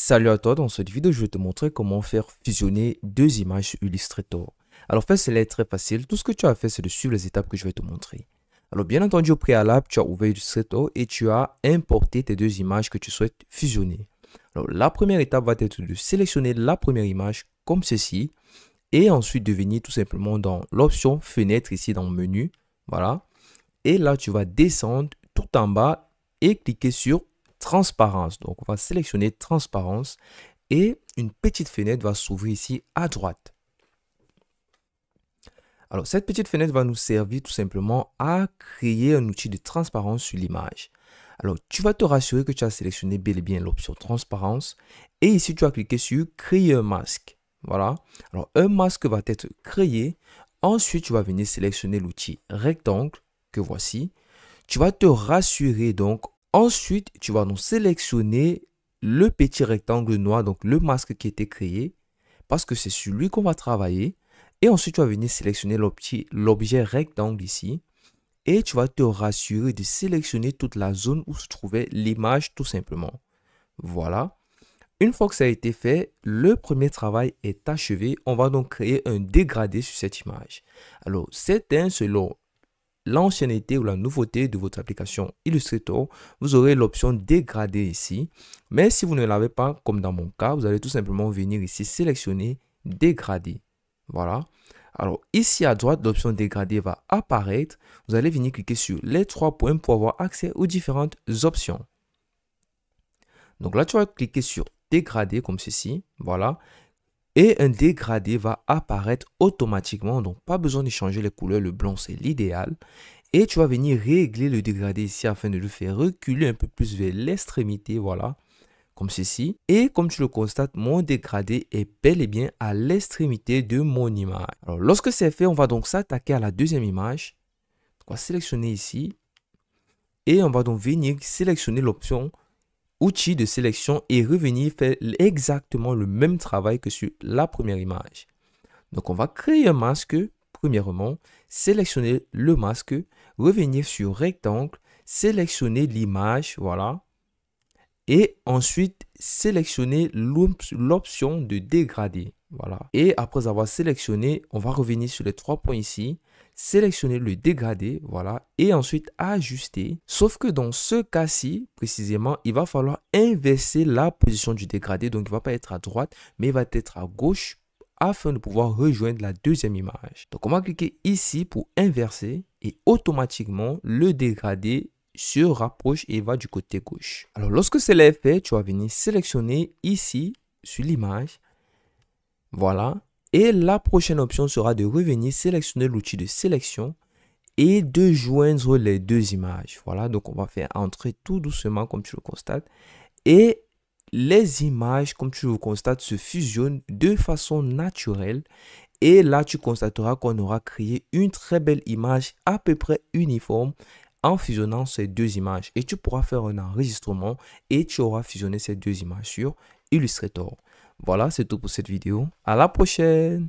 Salut à toi, dans cette vidéo je vais te montrer comment faire fusionner deux images Illustrator. Alors fait cela est très facile, tout ce que tu as fait c'est de suivre les étapes que je vais te montrer. Alors bien entendu au préalable tu as ouvert Illustrator et tu as importé tes deux images que tu souhaites fusionner. Alors la première étape va être de sélectionner la première image comme ceci et ensuite de venir tout simplement dans l'option fenêtre ici dans le menu, voilà. Et là tu vas descendre tout en bas et cliquer sur transparence. Donc on va sélectionner transparence et une petite fenêtre va s'ouvrir ici à droite. Alors cette petite fenêtre va nous servir tout simplement à créer un outil de transparence sur l'image. Alors tu vas te rassurer que tu as sélectionné bel et bien l'option transparence et ici tu vas cliquer sur créer un masque. Voilà. Alors un masque va être créé. Ensuite tu vas venir sélectionner l'outil rectangle que voici. Tu vas te rassurer donc Ensuite, tu vas donc sélectionner le petit rectangle noir, donc le masque qui a été créé, parce que c'est celui qu'on va travailler. Et ensuite, tu vas venir sélectionner l'objet rectangle ici. Et tu vas te rassurer de sélectionner toute la zone où se trouvait l'image tout simplement. Voilà. Une fois que ça a été fait, le premier travail est achevé. On va donc créer un dégradé sur cette image. Alors, c'est un selon l'ancienneté ou la nouveauté de votre application Illustrator, vous aurez l'option dégrader ici. Mais si vous ne l'avez pas, comme dans mon cas, vous allez tout simplement venir ici sélectionner dégrader. Voilà. Alors ici à droite, l'option dégradé va apparaître. Vous allez venir cliquer sur les trois points pour avoir accès aux différentes options. Donc là, tu vas cliquer sur dégradé comme ceci. Voilà et un dégradé va apparaître automatiquement. Donc, pas besoin de changer les couleurs. Le blanc, c'est l'idéal. Et tu vas venir régler le dégradé ici afin de le faire reculer un peu plus vers l'extrémité. Voilà, comme ceci. Et comme tu le constates, mon dégradé est bel et bien à l'extrémité de mon image. Alors, lorsque c'est fait, on va donc s'attaquer à la deuxième image. On va sélectionner ici. Et on va donc venir sélectionner l'option outil de sélection et revenir faire exactement le même travail que sur la première image. Donc on va créer un masque, premièrement, sélectionner le masque, revenir sur rectangle, sélectionner l'image, voilà, et ensuite sélectionner l'option de dégrader. Voilà. Et après avoir sélectionné, on va revenir sur les trois points ici, sélectionner le dégradé, voilà, et ensuite ajuster. Sauf que dans ce cas-ci, précisément, il va falloir inverser la position du dégradé. Donc, il ne va pas être à droite, mais il va être à gauche afin de pouvoir rejoindre la deuxième image. Donc, on va cliquer ici pour inverser et automatiquement, le dégradé se rapproche et va du côté gauche. Alors, lorsque c'est est fait, tu vas venir sélectionner ici sur l'image. Voilà, et la prochaine option sera de revenir sélectionner l'outil de sélection et de joindre les deux images. Voilà, donc on va faire entrer tout doucement comme tu le constates. Et les images, comme tu le constates, se fusionnent de façon naturelle. Et là, tu constateras qu'on aura créé une très belle image à peu près uniforme en fusionnant ces deux images. Et tu pourras faire un enregistrement et tu auras fusionné ces deux images sur Illustrator. Voilà, c'est tout pour cette vidéo. À la prochaine